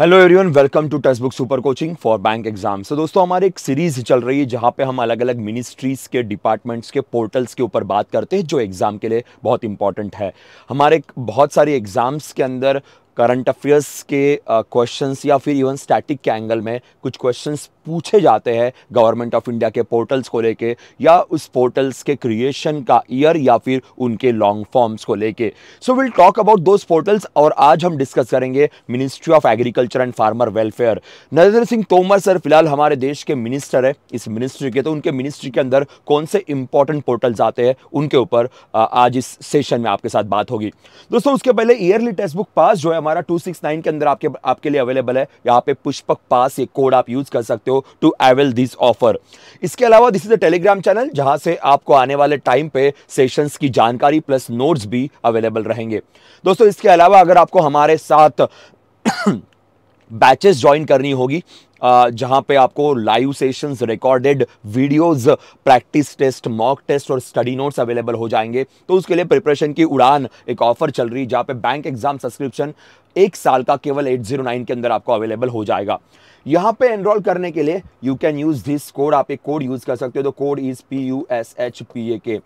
Hello everyone welcome to text book super coaching for bank exam so दोस्तों हमारी एक series चल रही है जहां पे हम अलग अलग मिनिस्ट्रीज के डिपार्टमेंट्स के पोर्टल्स के ऊपर बात करते हैं जो एग्जाम के लिए बहुत इंपॉर्टेंट है हमारे बहुत सारे एग्जाम्स के अंदर करंट अफेयर्स के क्वेश्चंस या फिर इवन स्टैटिक के एंगल में कुछ क्वेश्चंस पूछे जाते हैं गवर्नमेंट ऑफ इंडिया के पोर्टल्स को लेके या उस पोर्टल्स के क्रिएशन का ईयर या फिर उनके लॉन्ग फॉर्म्स को लेके so will talk about those portals और आज हम डिस्कस करेंगे ministry of agriculture and farmer welfare Narendra Singh Tomar sir फिलहाल हमारे देश के मिनिस्टर है इस मिनिस्ट्री के तो उनके मिनिस्ट्री के अंदर कौन से इंपॉर्टेंट पोर्टल्स आते हैं उनके ऊपर आज इस सेशन में आपके साथ बात होगी दोस्तों उसके पहले ईयरली टेक्स्ट बुक पास जो है हमारा 269 के अंदर आपके आपके लिए अवेलेबल है यहाँ पे पुष्पक पास ये कोड आप यूज कर सकते हो टू एवेल दिस ऑफर इसके अलावा this is a telegram channel जहाँ से आपको आने वाले टाइम पे सेशंस की जानकारी प्लस नोट्स भी अवेलेबल रहेंगे दोस्तों इसके अलावा अगर आपको हमारे साथ बैचेस ज्वाइन करनी होगी जहां पे आपको live sessions recorded videos practice test mock test और स्टडी नोट्स अवेलेबल हो जाएंगे तो उसके लिए प्रिपरेशन की उड़ान एक ऑफर चल रही है जहाँ पे बैंक एग्जाम सब्सक्रिप्शन एक साल का केवल 809 के अंदर आपको अवेलेबल हो जाएगा यहाँ पे एनरोल करने के लिए you can use this code आप एक कोड यूज कर सकते हो तो code is P U S H P A K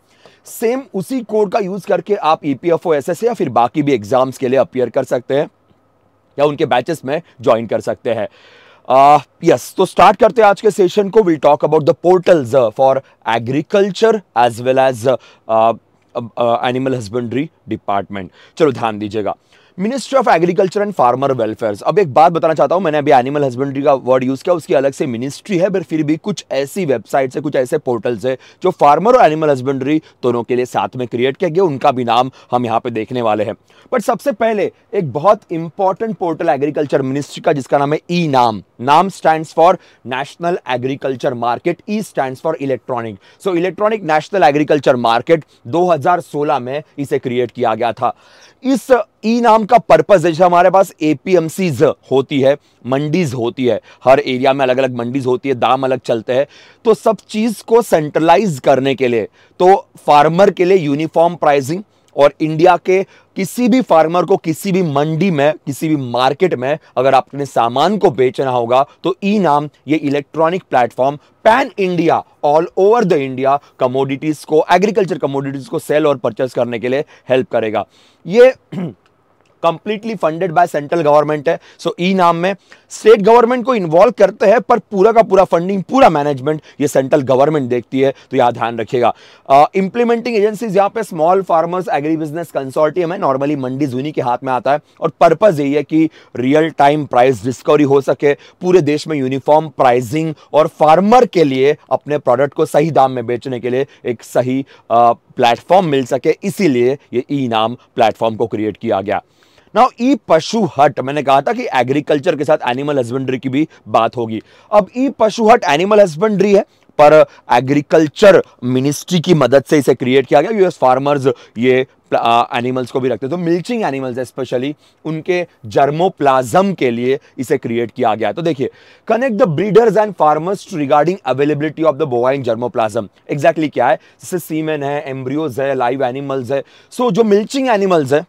same उसी कोड का यूज करके आप E P F O S S या फिर बाकी भी एग्जाम्स के लिए अपियर कर सकते हैं या उनके बैचेस में ज्वाइन कर सकते हैं यस तो स्टार्ट करते हैं आज के सेशन को will talk about the portals for agriculture as well as animal husbandry department चलो ध्यान दीजिएगा ministry of agriculture and farmer welfare अब एक बात बताना चाहता हूँ मैंने अभी एनिमल हस्बेंड्री का वर्ड यूज़ किया उसकी अलग से मिनिस्ट्री है पर फिर भी कुछ ऐसी वेबसाइट्स है कुछ ऐसे पोर्टल्स है जो फार्मर और एनिमल हस्बेंड्री दोनों के लिए साथ में क्रिएट किया गया उनका भी नाम हम यहाँ पे देखने वाले हैं बट सबसे पहले एक बहुत इंपॉर्टेंट पोर्टल एग्रीकल्चर मिनिस्ट्री का जिसका नाम है ई e NAM NAM stand for national agriculture market E stand for electronic so electronic national agriculture market 2016 में इसे क्रिएट किया गया था इस ई e नाम का पर्पज जैसे हमारे पास एपीएमसीज होती है मंडीज होती है हर एरिया में अलग अलग मंडीज होती है दाम अलग चलते हैं तो सब चीज़ को सेंट्रलाइज करने के लिए तो फार्मर के लिए यूनिफॉर्म प्राइसिंग और इंडिया के किसी भी फार्मर को किसी भी मंडी में किसी भी मार्केट में अगर आपने सामान को बेचना होगा तो ई नाम ये electronic platform pan India all over the India commodities को एग्रीकल्चर कमोडिटीज़ को सेल और परचेस करने के लिए हेल्प करेगा ये completely funded by central government है सो so, ई नाम में स्टेट गवर्नमेंट को इन्वॉल्व करते हैं पर पूरा का पूरा फंडिंग पूरा मैनेजमेंट ये सेंट्रल गवर्नमेंट देखती है तो यहाँ ध्यान रखिएगा इंप्लीमेंटिंग एजेंसीज यहाँ पे small farmers agri business consortium है नॉर्मली मंडी जूनी के हाथ में आता है और पर्पज यही है कि रियल टाइम प्राइस डिस्कवरी हो सके पूरे देश में यूनिफॉर्म प्राइजिंग और फार्मर के लिए अपने प्रोडक्ट को सही दाम में बेचने के लिए एक सही प्लेटफॉर्म मिल सके इसीलिए ये ई नाम प्लेटफॉर्म को क्रिएट किया गया नाउ ई पशु हट मैंने कहा था कि एग्रीकल्चर के साथ एनिमल हस्बेंड्री की भी बात होगी अब ई पशु हट एनिमल हस्बेंड्री है पर एग्रीकल्चर मिनिस्ट्री की मदद से इसे क्रिएट किया गया यूएस फार्मर्स ये एनिमल्स को भी रखते तो मिल्चिंग एनिमल्स स्पेशली उनके जर्मोप्लाज्म के लिए इसे क्रिएट किया गया तो देखिए connect the breeders and farmers regarding availability of the bovine germplasm exactly क्या है जैसे सीमेन है एम्ब्रियोज है लाइव एनिमल्स है सो so, जो मिल्चिंग एनिमल्स है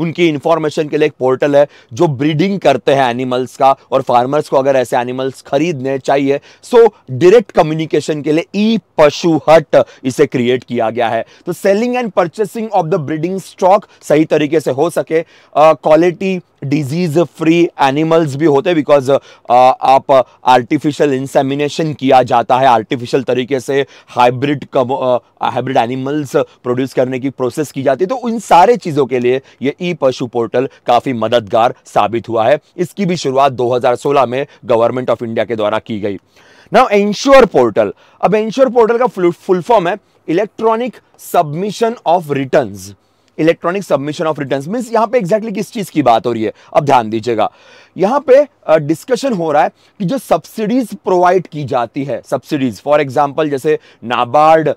उनकी इन्फॉर्मेशन के लिए एक पोर्टल है जो ब्रीडिंग करते हैं एनिमल्स का और फार्मर्स को अगर ऐसे एनिमल्स खरीदने चाहिए सो डायरेक्ट कम्युनिकेशन के लिए ई पशु हट इसे क्रिएट किया गया है तो selling and purchasing of the breeding stock सही तरीके से हो सके quality uh, disease free animals भी होते बिकॉज आप आर्टिफिशियल इंसेमिनेशन किया जाता है आर्टिफिशियल तरीके से हाइब्रिड हाइब्रिड एनिमल्स प्रोड्यूस करने की प्रोसेस की जाती है तो इन सारे चीज़ों के लिए ये ई ई पशु पोर्टल काफ़ी मददगार साबित हुआ है इसकी भी शुरुआत 2016 में गवर्नमेंट ऑफ इंडिया के द्वारा की गई नाउ एंश्योर पोर्टल अब एंश्योर पोर्टल का फुल फॉर्म है electronic submission of returns electronic submission of return mean यहां पे एग्जैक्टली exactly किस चीज़ की बात हो रही है अब ध्यान दीजिएगा यहां पे डिस्कशन हो रहा है कि जो सब्सिडीज प्रोवाइड की जाती है सब्सिडीज फॉर एग्जांपल जैसे नाबार्ड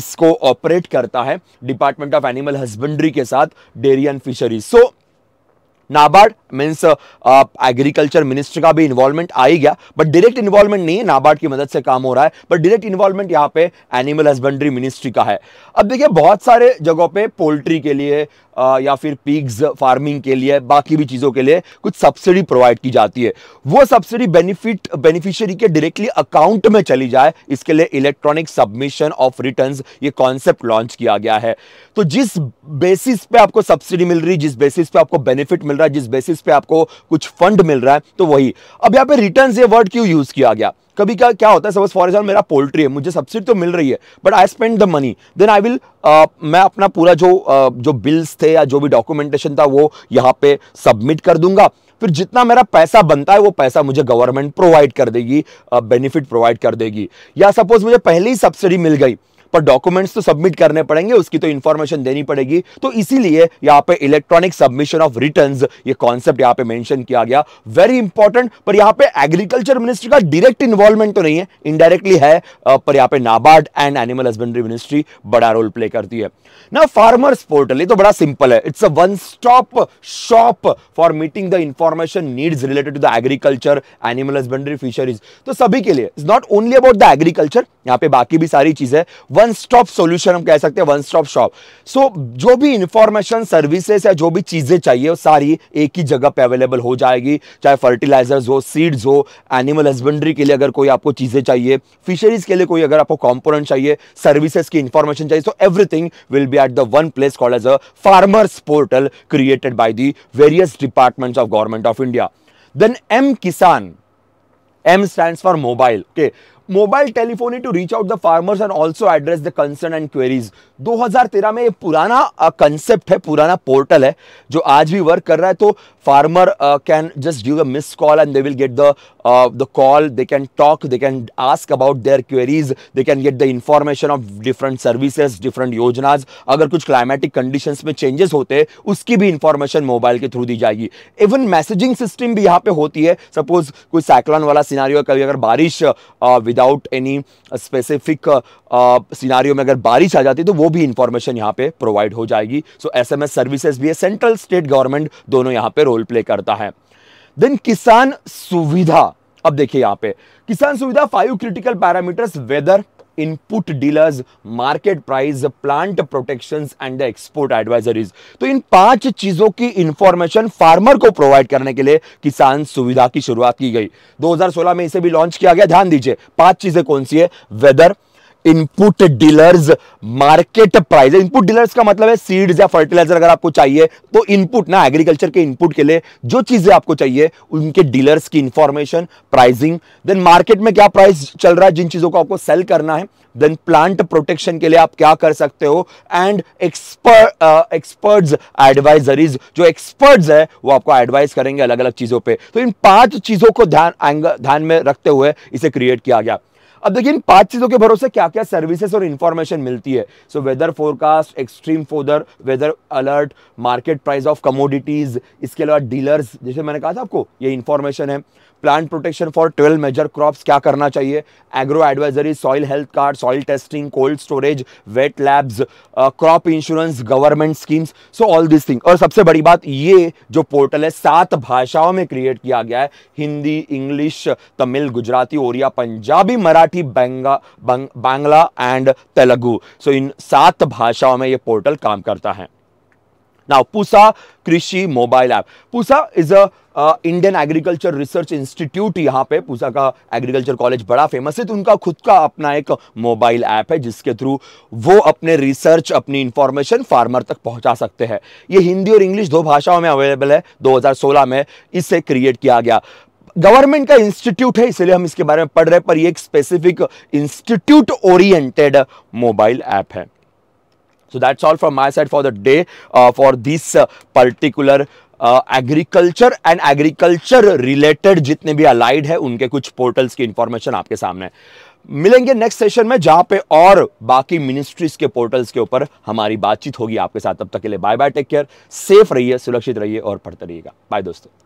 इसको ऑपरेट करता है डिपार्टमेंट ऑफ एनिमल हस्बेंड्री के साथ dairy and fisheries so NABARD means agriculture minister का भी इन्वॉल्वमेंट आ ही गया बट डायरेक्ट इन्वॉल्वमेंट नहीं है नाबार्ड की मदद से काम हो रहा है बट डायरेक्ट इन्वॉल्वमेंट यहाँ पे एनिमल हस्बेंड्री मिनिस्ट्री का है अब देखिए बहुत सारे जगहों पे पोल्ट्री के लिए या फिर पिग्स फार्मिंग के लिए बाकी भी चीज़ों के लिए कुछ सब्सिडी प्रोवाइड की जाती है वो सब्सिडी बेनिफिट बेनिफिशियरी के डायरेक्टली अकाउंट में चली जाए इसके लिए इलेक्ट्रॉनिक सबमिशन ऑफ रिटर्न ये कॉन्सेप्ट लॉन्च किया गया है तो जिस बेसिस पे आपको सब्सिडी मिल रही जिस बेसिस पे आपको बेनिफिट मिल रहा है जिस बेसिस पे आपको कुछ फंड मिल रहा है तो वही अब यहाँ पे रिटर्न ये वर्ड क्यों यूज़ किया गया कभी क्या क्या होता है सपोज फॉर एग्जाम्पल मेरा पोल्ट्री है मुझे सब्सिडी तो मिल रही है but I spend the money then I will मैं अपना पूरा जो uh, जो बिल्स थे या जो भी डॉक्यूमेंटेशन था वो यहाँ पे सबमिट कर दूंगा फिर जितना मेरा पैसा बनता है वो पैसा मुझे गवर्नमेंट प्रोवाइड कर देगी बेनिफिट uh, प्रोवाइड कर देगी या सपोज मुझे पहले ही सब्सिडी मिल गई पर डॉक्यूमेंट्स तो सबमिट करने पड़ेंगे उसकी तो इन्फॉर्मेशन देनी पड़ेगी तो इसीलिए यहाँ पे इलेक्ट्रॉनिक सबमिशन ऑफ रिटर्न ये कॉन्सेप्ट यहाँ पे मैंशन किया गया वेरी इंपॉर्टेंट पर यहाँ पे एग्रीकल्चर मिनिस्ट्री का डायरेक्ट इन्वॉल्वमेंट तो नहीं है इनडायरेक्टली है पर यहाँ पे NABARD and animal husbandry ministry बड़ा रोल प्ले करती है ना फार्मर्स पोर्टल ये तो बड़ा सिंपल है it's a one stop shop for meeting the information needs related to the agriculture animal husbandry fisheries तो सभी के लिए it's not only about the agriculture यहाँ पे बाकी भी सारी चीजें वन स्टॉप सॉल्यूशन हम कह सकते हैं वन स्टॉप शॉप सो जो भी इंफॉर्मेशन सर्विसेज या जो भी चीज़ें चाहिए वो सारी एक ही जगह पे अवेलेबल हो जाएगी चाहे फर्टिलाइजर्स हो सीड्स हो एनिमल हस्बेंड्री के लिए अगर कोई आपको चीज़ें चाहिए फिशरीज के लिए कोई अगर आपको कॉम्पोनेंट चाहिए सर्विसेज की इंफॉर्मेशन चाहिए so everything will be at the one place call as a farmers portal created by the various departments of government of India then M Kisan M stands for mobile. Okay, mobile telephony to reach out the farmers and also address the concern and queries 2013 में ये पुराना concept है पुराना portal है जो आज भी work कर रहा है तो farmer can just give the miss call and they will get the the call they can talk they can ask about their queries they can get the information of different services different योजनाज अगर कुछ climatic condition में changes होते हैं उसकी भी information mobile के through दी जाएगी इवन मैसेजिंग सिस्टम भी यहाँ पे होती है सपोज कोई साइक्लॉन वाला सीनारी कभी अगर बारिश विदाउट एनी स्पेसिफिक सीनारियों में अगर बारिश आ जाती है तो वो भी इंफॉर्मेशन यहाँ पे प्रोवाइड हो जाएगी so S M S services भी है सेंट्रल स्टेट गवर्नमेंट दोनों यहाँ पे रोल प्ले करता है देन किसान सुविधा अब देखिए यहाँ पे Kisan Suvidha five critical parameters weather input dealers market price plant protections and the export advisories तो इन पांच चीजों की इंफॉर्मेशन फार्मर को प्रोवाइड करने के लिए किसान सुविधा की शुरुआत की गई 2016 में इसे भी लॉन्च किया गया ध्यान दीजिए पांच चीजें कौन सी है weather input dealers market price input dealers का मतलब है सीड्स या फर्टिलाइजर अगर आपको चाहिए तो इनपुट ना एग्रीकल्चर के इनपुट के लिए जो चीज़ें आपको चाहिए उनके डीलर्स की इंफॉर्मेशन प्राइसिंग देन मार्केट में क्या प्राइस चल रहा है जिन चीज़ों को आपको सेल करना है देन प्लांट प्रोटेक्शन के लिए आप क्या कर सकते हो एंड एक्सपर्ट एक्सपर्ट्स एडवाइजरीज जो एक्सपर्ट्स है वो आपको एडवाइस करेंगे अलग अलग चीज़ों पर तो इन पांच चीज़ों को ध्यान ध्यान में रखते हुए इसे क्रिएट किया गया अब देखिए इन पांच चीजों के भरोसे क्या क्या सर्विसेज और इन्फॉर्मेशन मिलती है so weather forecast extreme further weather alert market price of commodities इसके अलावा डीलर्स जैसे मैंने कहा था आपको ये इन्फॉर्मेशन है plant protection for twelve major crops क्या करना चाहिए agro advisory soil health card soil testing cold storage vet labs crop insurance government schemes so all this thing और सबसे बड़ी बात ये जो पोर्टल है सात भाषाओं में क्रिएट किया गया है Hindi English Tamil Gujarati Oriya Punjabi Marathi Banga Bangla and Telugu so इन सात भाषाओं में ये पोर्टल काम करता है Now, Pusa Krishi Mobile App. Pusa is a Indian agriculture research institute यहाँ पे पूसा का एग्रीकल्चर कॉलेज बड़ा फेमस है तो उनका खुद का अपना एक मोबाइल ऐप है जिसके थ्रू वो अपने रिसर्च अपनी इंफॉर्मेशन फार्मर तक पहुँचा सकते हैं ये हिंदी और इंग्लिश दो भाषाओं में अवेलेबल है 2016 में इसे क्रिएट किया गया गवर्नमेंट का इंस्टीट्यूट है इसलिए हम इसके बारे में पढ़ रहे हैं पर ये एक specific institute oriented mobile app है so that's all from my side for the day uh, for this uh, particular agriculture and agriculture related जितने भी अलाइड है उनके कुछ पोर्टल्स की इंफॉर्मेशन आपके सामने मिलेंगे नेक्स्ट सेशन में जहां पे और बाकी मिनिस्ट्रीज के पोर्टल्स के ऊपर हमारी बातचीत होगी आपके साथ तब तक के लिए bye bye take care safe रहिए सुरक्षित रहिए और पढ़ते रहिएगा बाय दोस्तों